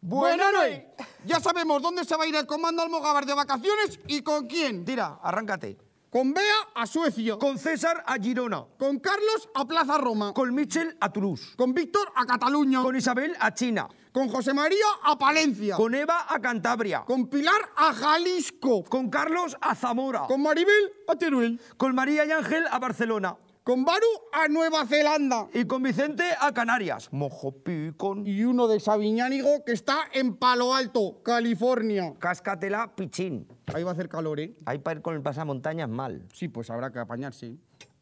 Bueno, ya sabemos dónde se va a ir el comando Almogávar de vacaciones y con quién. Tira, arráncate. Con Bea a Suecia. Con César a Girona. Con Carlos a Plaza Roma. Con Michel a Toulouse. Con Víctor a Cataluña. Con Isabel a China. Con José María a Palencia. Con Eva a Cantabria. Con Pilar a Jalisco. Con Carlos a Zamora. Con Maribel a Teruel. Con María y Ángel a Barcelona. Con Baru a Nueva Zelanda. Y con Vicente a Canarias. Mojo picón. Y uno de Sabiñánigo que está en Palo Alto, California. Cascatela, pichín. Ahí va a hacer calor, ¿eh? Ahí para ir con el pasamontañas mal. Sí, pues habrá que apañarse. ¿eh?